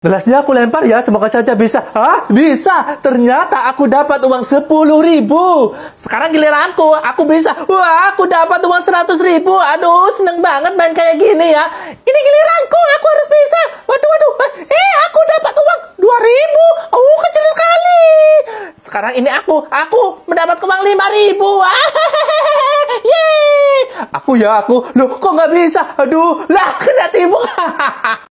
Gelasnya aku lempar ya, semoga saja bisa. Hah? Bisa! Ternyata aku dapat uang 10 ribu. Sekarang giliranku, aku bisa. Wah, aku dapat uang 100 ribu. Aduh, seneng banget main kayak gini ya. Ini giliranku, aku harus bisa. Waduh, waduh. Eh, eh aku dapat uang 2 ribu. Oh, kecil sekali. Sekarang ini aku, aku mendapat uang 5 ribu. Yeay! Aku ya, aku. Loh, kok nggak bisa? Aduh, lah, kena tipu.